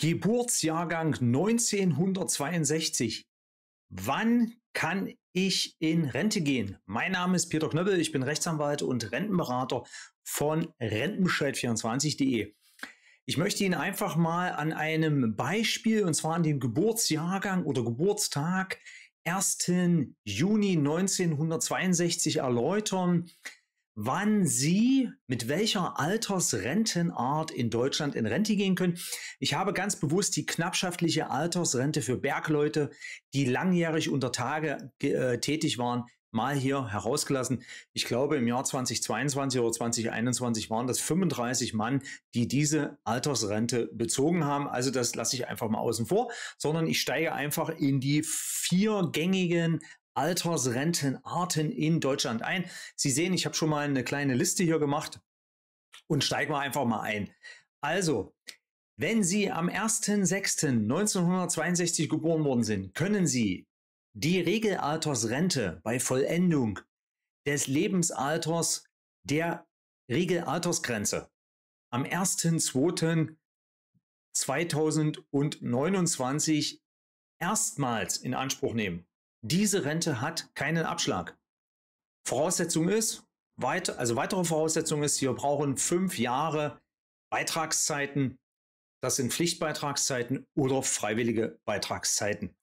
Geburtsjahrgang 1962. Wann kann ich in Rente gehen? Mein Name ist Peter Knöppel, ich bin Rechtsanwalt und Rentenberater von rentenbescheid24.de. Ich möchte Ihnen einfach mal an einem Beispiel, und zwar an dem Geburtsjahrgang oder Geburtstag 1. Juni 1962 erläutern, wann Sie mit welcher Altersrentenart in Deutschland in Rente gehen können. Ich habe ganz bewusst die knappschaftliche Altersrente für Bergleute, die langjährig unter Tage äh, tätig waren, mal hier herausgelassen. Ich glaube, im Jahr 2022 oder 2021 waren das 35 Mann, die diese Altersrente bezogen haben. Also das lasse ich einfach mal außen vor, sondern ich steige einfach in die vier viergängigen Altersrentenarten in Deutschland ein. Sie sehen, ich habe schon mal eine kleine Liste hier gemacht und steigen wir einfach mal ein. Also, wenn Sie am 1.6.1962 geboren worden sind, können Sie die Regelaltersrente bei Vollendung des Lebensalters der Regelaltersgrenze am 1.2.2029 erstmals in Anspruch nehmen. Diese Rente hat keinen Abschlag. Voraussetzung ist, weiter, also weitere Voraussetzung ist, wir brauchen fünf Jahre Beitragszeiten. Das sind Pflichtbeitragszeiten oder freiwillige Beitragszeiten.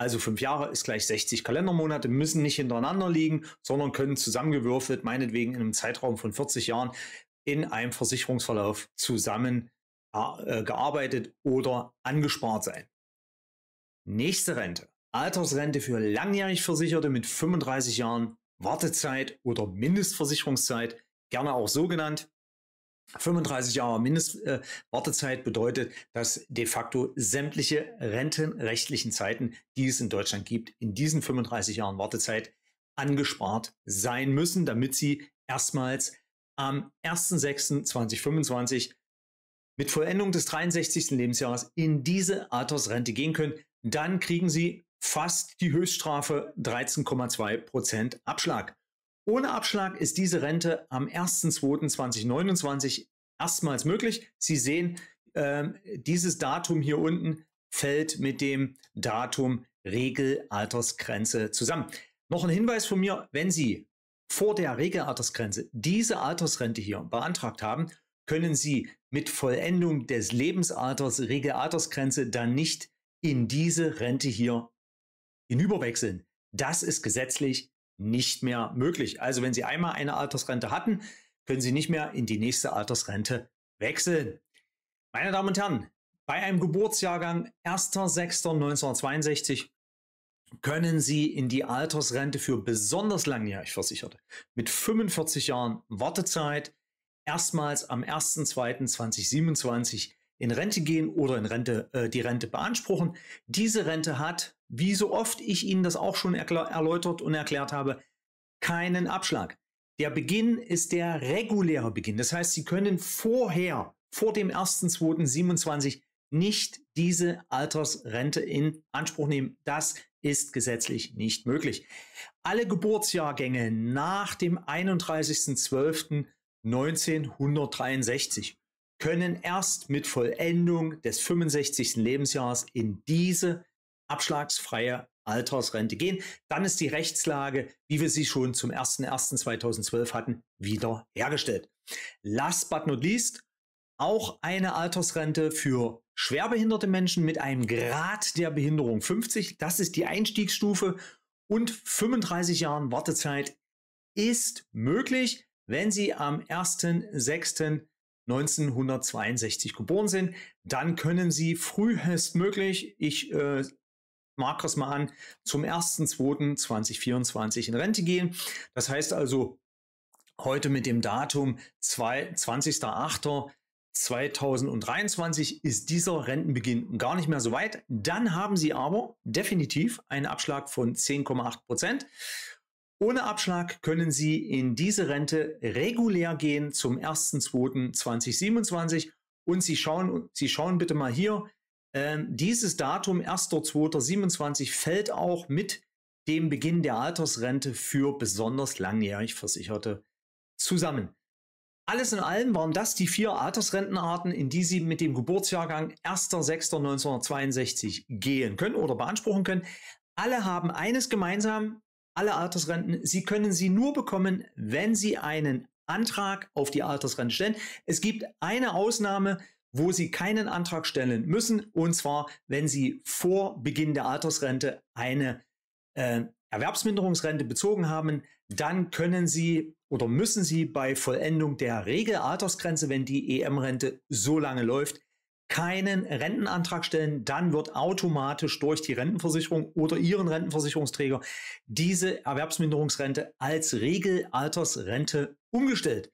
Also fünf Jahre ist gleich 60 Kalendermonate, müssen nicht hintereinander liegen, sondern können zusammengewürfelt, meinetwegen in einem Zeitraum von 40 Jahren, in einem Versicherungsverlauf zusammen äh, gearbeitet oder angespart sein. Nächste Rente Altersrente für langjährig Versicherte mit 35 Jahren Wartezeit oder Mindestversicherungszeit, gerne auch so genannt. 35 Jahre Mindestwartezeit äh, bedeutet, dass de facto sämtliche rentenrechtlichen Zeiten, die es in Deutschland gibt, in diesen 35 Jahren Wartezeit angespart sein müssen, damit sie erstmals am 1.6.2025 mit Vollendung des 63. Lebensjahres in diese Altersrente gehen können. Dann kriegen sie fast die Höchststrafe 13,2 Prozent Abschlag. Ohne Abschlag ist diese Rente am 1.2.2029 erstmals möglich. Sie sehen, äh, dieses Datum hier unten fällt mit dem Datum Regelaltersgrenze zusammen. Noch ein Hinweis von mir, wenn Sie vor der Regelaltersgrenze diese Altersrente hier beantragt haben, können Sie mit Vollendung des Lebensalters Regelaltersgrenze dann nicht in diese Rente hier hinüberwechseln. Das ist gesetzlich nicht mehr möglich. Also wenn Sie einmal eine Altersrente hatten, können Sie nicht mehr in die nächste Altersrente wechseln. Meine Damen und Herren, bei einem Geburtsjahrgang 1.6.1962 können Sie in die Altersrente für besonders langjährig Versicherte mit 45 Jahren Wartezeit erstmals am 1.2.2027 in Rente gehen oder in Rente, äh, die Rente beanspruchen. Diese Rente hat wie so oft ich Ihnen das auch schon erläutert und erklärt habe, keinen Abschlag. Der Beginn ist der reguläre Beginn. Das heißt, Sie können vorher, vor dem 1.2.27 nicht diese Altersrente in Anspruch nehmen. Das ist gesetzlich nicht möglich. Alle Geburtsjahrgänge nach dem 31.12.1963 können erst mit Vollendung des 65. Lebensjahres in diese abschlagsfreie Altersrente gehen. Dann ist die Rechtslage, wie wir sie schon zum 01.01.2012 hatten, wieder hergestellt. Last but not least, auch eine Altersrente für schwerbehinderte Menschen mit einem Grad der Behinderung 50. Das ist die Einstiegsstufe und 35 Jahren Wartezeit ist möglich, wenn Sie am 1.6.1962 geboren sind. Dann können Sie frühestmöglich, ich äh, Markers mal an, zum 1.2.2024 in Rente gehen. Das heißt also, heute mit dem Datum 20.08. ist dieser Rentenbeginn gar nicht mehr so weit. Dann haben Sie aber definitiv einen Abschlag von 10,8 Prozent. Ohne Abschlag können Sie in diese Rente regulär gehen zum 1.2.2027 und Sie schauen, Sie schauen bitte mal hier ähm, dieses Datum 1.2.27 fällt auch mit dem Beginn der Altersrente für besonders langjährig Versicherte zusammen. Alles in allem waren das die vier Altersrentenarten, in die Sie mit dem Geburtsjahrgang 1.6.1962 gehen können oder beanspruchen können. Alle haben eines gemeinsam, alle Altersrenten, Sie können sie nur bekommen, wenn Sie einen Antrag auf die Altersrente stellen. Es gibt eine Ausnahme, wo Sie keinen Antrag stellen müssen, und zwar, wenn Sie vor Beginn der Altersrente eine äh, Erwerbsminderungsrente bezogen haben, dann können Sie oder müssen Sie bei Vollendung der Regelaltersgrenze, wenn die EM-Rente so lange läuft, keinen Rentenantrag stellen, dann wird automatisch durch die Rentenversicherung oder Ihren Rentenversicherungsträger diese Erwerbsminderungsrente als Regelaltersrente umgestellt.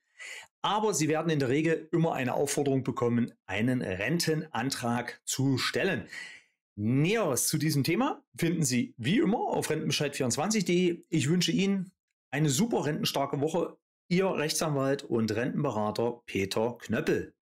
Aber Sie werden in der Regel immer eine Aufforderung bekommen, einen Rentenantrag zu stellen. Näheres zu diesem Thema finden Sie wie immer auf rentenbescheid24.de. Ich wünsche Ihnen eine super rentenstarke Woche. Ihr Rechtsanwalt und Rentenberater Peter Knöppel.